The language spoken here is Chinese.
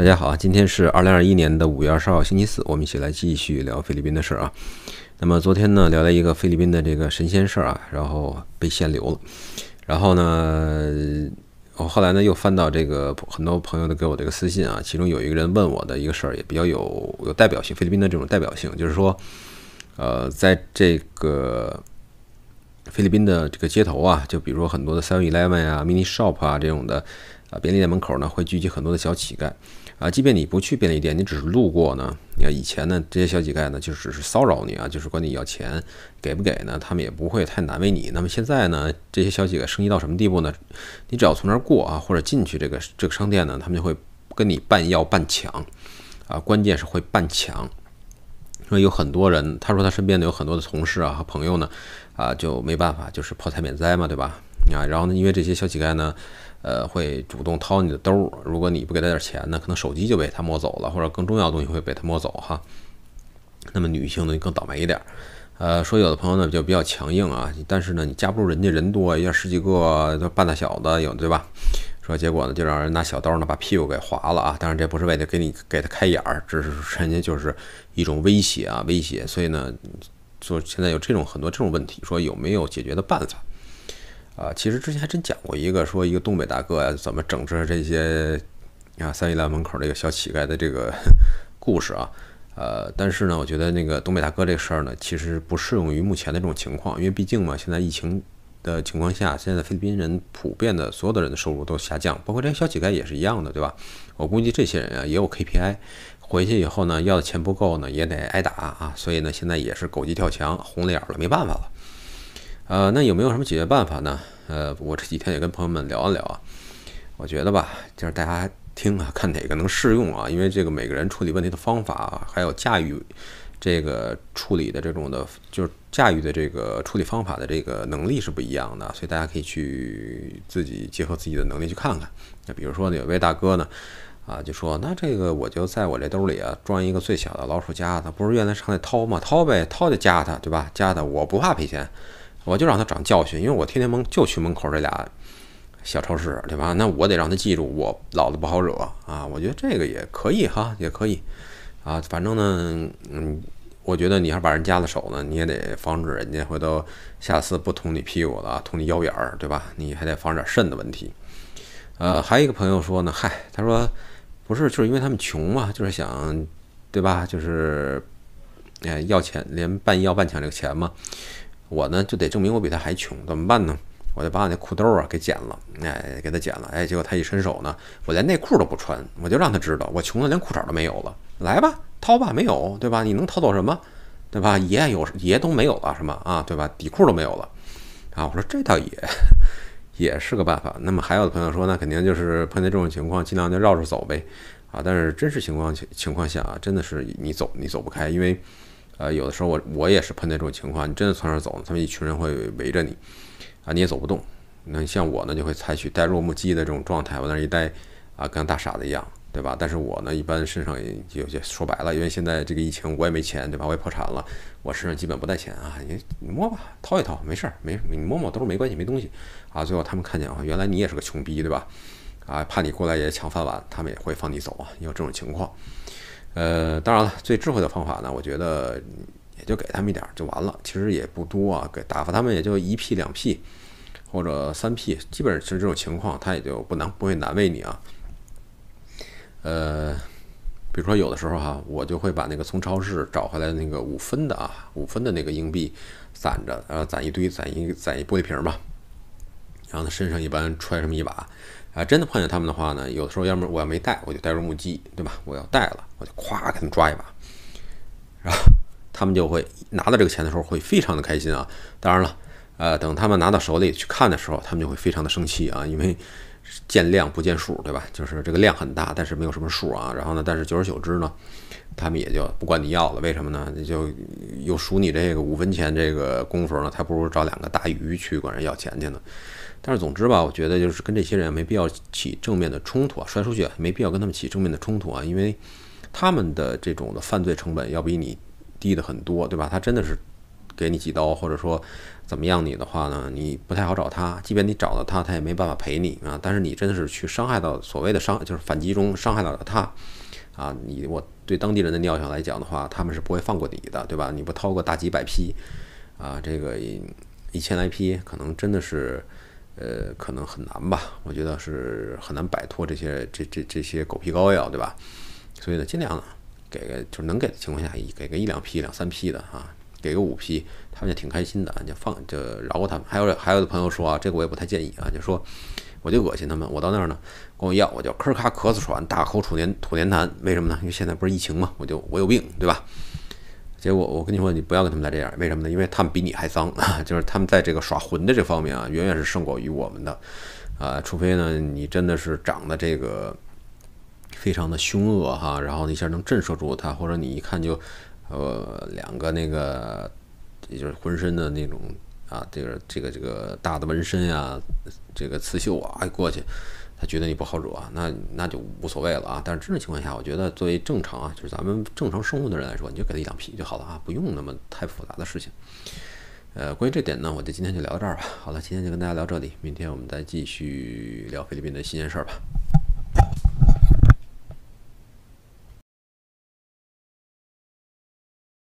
大家好啊，今天是二零二一年的五月二十号，星期四，我们一起来继续聊菲律宾的事儿啊。那么昨天呢，聊了一个菲律宾的这个神仙事儿啊，然后被限流了。然后呢，我后来呢又翻到这个很多朋友的给我这个私信啊，其中有一个人问我的一个事儿，也比较有有代表性。菲律宾的这种代表性就是说，呃，在这个菲律宾的这个街头啊，就比如说很多的 Seven Eleven 呀、Mini Shop 啊这种的啊便利店门口呢，会聚集很多的小乞丐。啊，即便你不去便利店，你只是路过呢。你看以前呢，这些小乞丐呢，就只是骚扰你啊，就是管你要钱，给不给呢？他们也不会太难为你。那么现在呢，这些小乞丐升级到什么地步呢？你只要从那儿过啊，或者进去这个这个商店呢，他们就会跟你半要半抢，啊，关键是会半抢。因为有很多人，他说他身边的有很多的同事啊和朋友呢，啊，就没办法，就是破财免灾嘛，对吧？啊，然后呢，因为这些小乞丐呢，呃，会主动掏你的兜儿，如果你不给他点钱呢，可能手机就被他摸走了，或者更重要的东西会被他摸走哈。那么女性呢就更倒霉一点，呃，说有的朋友呢就比较强硬啊，但是呢你架不住人家人多，要十几个都半大小的有对吧？说结果呢就让人拿小刀呢把屁股给划了啊，当然这不是为了给你给他开眼儿，这是人家就是一种威胁啊，威胁。所以呢，说现在有这种很多这种问题，说有没有解决的办法？啊，其实之前还真讲过一个，说一个东北大哥啊，怎么整治这些啊三一来门口这个小乞丐的这个 故事啊。呃，但是呢，我觉得那个东北大哥这事儿呢，其实不适用于目前的这种情况，因为毕竟嘛，现在疫情的情况下，现在菲律宾人普遍的所有的人的收入都下降，包括这些小乞丐也是一样的，对吧？我估计这些人啊，也有 KPI，回去以后呢，要的钱不够呢，也得挨打啊。所以呢，现在也是狗急跳墙，红了眼了，没办法了。呃，那有没有什么解决办法呢？呃，我这几天也跟朋友们聊了聊啊，我觉得吧，就是大家听啊，看哪个能适用啊，因为这个每个人处理问题的方法，还有驾驭这个处理的这种的，就是驾驭的这个处理方法的这个能力是不一样的，所以大家可以去自己结合自己的能力去看看。那比如说呢，有位大哥呢，啊，就说那这个我就在我这兜里啊装一个最小的老鼠夹子，不是原来上来掏嘛，掏呗，掏就夹它，对吧？夹它，我不怕赔钱。我就让他长教训，因为我天天门就去门口这俩小超市，对吧？那我得让他记住，我老子不好惹啊！我觉得这个也可以哈，也可以啊。反正呢，嗯，我觉得你要把人夹了手呢，你也得防止人家回头下次不捅你屁股了，捅你腰眼儿，对吧？你还得防止点肾的问题。呃，还有一个朋友说呢，嗨，他说不是，就是因为他们穷嘛，就是想，对吧？就是哎要钱，连半要半抢这个钱嘛。我呢就得证明我比他还穷，怎么办呢？我就把我那裤兜啊给剪了，哎，给他剪了，哎，结果他一伸手呢，我连内裤都不穿，我就让他知道我穷的连裤衩都没有了，来吧，掏吧，没有，对吧？你能掏走什么？对吧？爷有爷都没有了什么啊？对吧？底裤都没有了啊！我说这倒也 也是个办法。那么还有的朋友说，那肯定就是碰见这种情况，尽量就绕着走呗啊！但是真实情况情况下啊，真的是你走你走不开，因为。呃，有的时候我我也是碰见这种情况，你真的从那儿走，他们一群人会围着你，啊，你也走不动。那像我呢，就会采取呆若木鸡的这种状态，往那儿一呆，啊，跟大傻子一样，对吧？但是我呢，一般身上也有些，说白了，因为现在这个疫情，我也没钱，对吧？我也破产了，我身上基本不带钱啊。你摸吧，掏一掏，没事儿，没你摸摸兜没关系，没东西。啊，最后他们看见啊，原来你也是个穷逼，对吧？啊，怕你过来也抢饭碗，他们也会放你走啊。有这种情况。呃，当然了，最智慧的方法呢，我觉得也就给他们一点就完了，其实也不多啊，给打发他们也就一 P 两 P 或者三 P，基本上其实这种情况他也就不难不会难为你啊。呃，比如说有的时候哈，我就会把那个从超市找回来的那个五分的啊，五分的那个硬币攒着，呃，攒一堆，攒一攒一玻璃瓶吧，然后身上一般揣这么一把。啊，真的碰见他们的话呢，有的时候要么我要没带，我就带入木鸡，对吧？我要带了，我就咵给他们抓一把，然后他们就会拿到这个钱的时候会非常的开心啊。当然了，呃，等他们拿到手里去看的时候，他们就会非常的生气啊，因为。见量不见数，对吧？就是这个量很大，但是没有什么数啊。然后呢，但是久而久之呢，他们也就不管你要了。为什么呢？你就有数你这个五分钱这个功夫呢，他不如找两个大鱼去管人要钱去呢。但是总之吧，我觉得就是跟这些人没必要起正面的冲突，啊，摔出去没必要跟他们起正面的冲突啊，因为他们的这种的犯罪成本要比你低的很多，对吧？他真的是。给你几刀，或者说怎么样你的话呢？你不太好找他，即便你找到他，他也没办法陪你啊。但是你真的是去伤害到所谓的伤，就是反击中伤害到了他啊。你我对当地人的尿性来讲的话，他们是不会放过你的，对吧？你不掏个大几百批啊，这个一千来批，可能真的是呃，可能很难吧。我觉得是很难摆脱这些这这这些狗皮膏药，对吧？所以呢，尽量呢给个就是能给的情况下，给个一两批两三批的啊。给个五批，他们就挺开心的，就放就饶过他们。还有还有的朋友说啊，这个我也不太建议啊，就说我就恶心他们，我到那儿呢，跟我要，我就咳儿卡，咳嗽喘，大口吐黏吐黏痰，为什么呢？因为现在不是疫情嘛，我就我有病，对吧？结果我跟你说，你不要跟他们来这样，为什么呢？因为他们比你还脏，就是他们在这个耍混的这方面啊，远远是胜过于我们的，啊，除非呢，你真的是长得这个非常的凶恶哈，然后一下能震慑住他，或者你一看就。呃，两个那个，也就是浑身的那种啊，这个这个这个大的纹身呀，这个刺绣啊，过去他觉得你不好惹，那那就无所谓了啊。但是这种情况下，我觉得作为正常啊，就是咱们正常生活的人来说，你就给他一两皮就好了啊，不用那么太复杂的事情。呃，关于这点呢，我就今天就聊到这儿吧。好了，今天就跟大家聊这里，明天我们再继续聊菲律宾的新鲜事儿。吧。